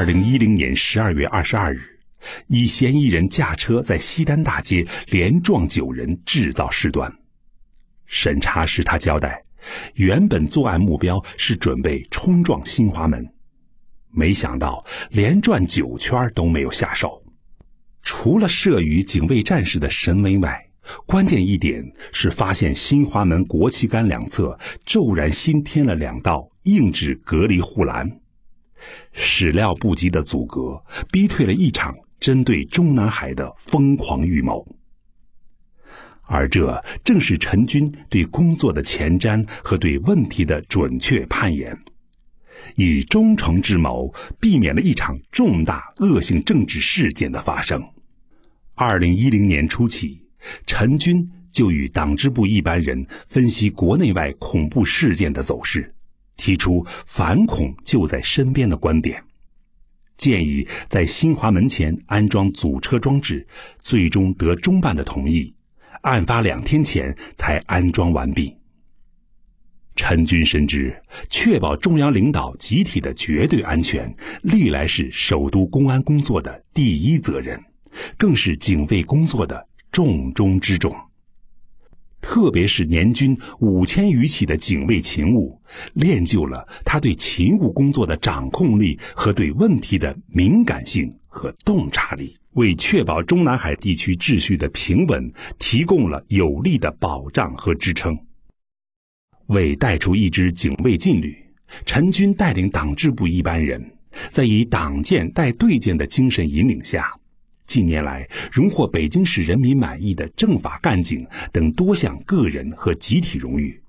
二零一零年十二月二十二日，一嫌疑人驾车在西单大街连撞九人，制造事端。审查时，他交代，原本作案目标是准备冲撞新华门，没想到连转九圈都没有下手。除了慑于警卫战士的神威外，关键一点是发现新华门国旗杆两侧骤然新添了两道硬质隔离护栏。始料不及的阻隔，逼退了一场针对中南海的疯狂预谋，而这正是陈军对工作的前瞻和对问题的准确判研，以忠诚之谋，避免了一场重大恶性政治事件的发生。二零一零年初起，陈军就与党支部一般人分析国内外恐怖事件的走势。提出“反恐就在身边”的观点，建议在新华门前安装阻车装置，最终得中办的同意。案发两天前才安装完毕。陈军深知，确保中央领导集体的绝对安全，历来是首都公安工作的第一责任，更是警卫工作的重中之重。特别是年均五千余起的警卫勤务，练就了他对勤务工作的掌控力和对问题的敏感性和洞察力，为确保中南海地区秩序的平稳提供了有力的保障和支撑。为带出一支警卫劲旅，陈军带领党支部一班人，在以党建带队建的精神引领下。近年来，荣获北京市人民满意的政法干警等多项个人和集体荣誉。